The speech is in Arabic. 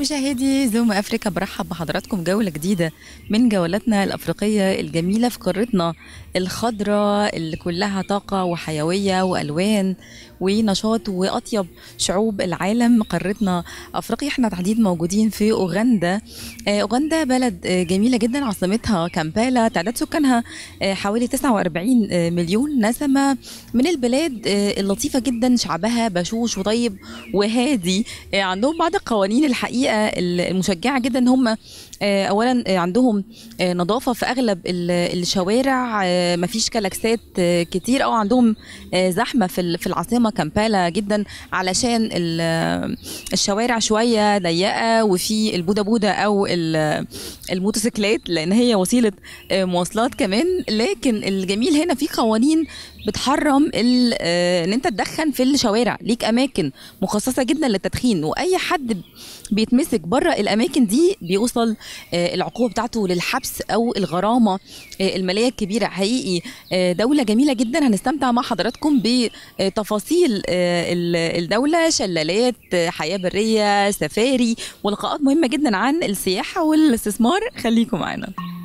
مشاهدي زوم افريكا برحب بحضراتكم جوله جديده من جولاتنا الافريقيه الجميله في قارتنا الخضراء اللي كلها طاقه وحيويه والوان ونشاط واطيب شعوب العالم قارتنا افريقيا احنا تحديد موجودين في اوغندا آه، اوغندا بلد آه، جميله جدا عاصمتها كامبالا تعداد سكانها آه، حوالي 49 مليون نسمه من البلاد اللطيفه جدا شعبها بشوش وطيب وهادي عندهم بعض القوانين الحقيقه الحقيقه المشجعه جدا ان هم آه، اولا آه، عندهم آه، نظافه في اغلب الشوارع مفيش كلاكسات كتير او عندهم زحمه في العاصمه كامبالا جدا علشان الشوارع شويه ضيقه وفي البودا بودا او الموتوسيكلات لان هي وسيله مواصلات كمان لكن الجميل هنا في قوانين بتحرم ان انت تدخن في الشوارع ليك اماكن مخصصه جدا للتدخين واي حد بيتمشى بيتمسك بره الاماكن دي بيوصل آه، العقوبه بتاعته للحبس او الغرامه آه، الماليه الكبيره حقيقي آه، دوله جميله جدا هنستمتع مع حضراتكم بتفاصيل الدوله شلالات حياه بريه سفاري ولقاءات مهمه جدا عن السياحه والاستثمار خليكم معانا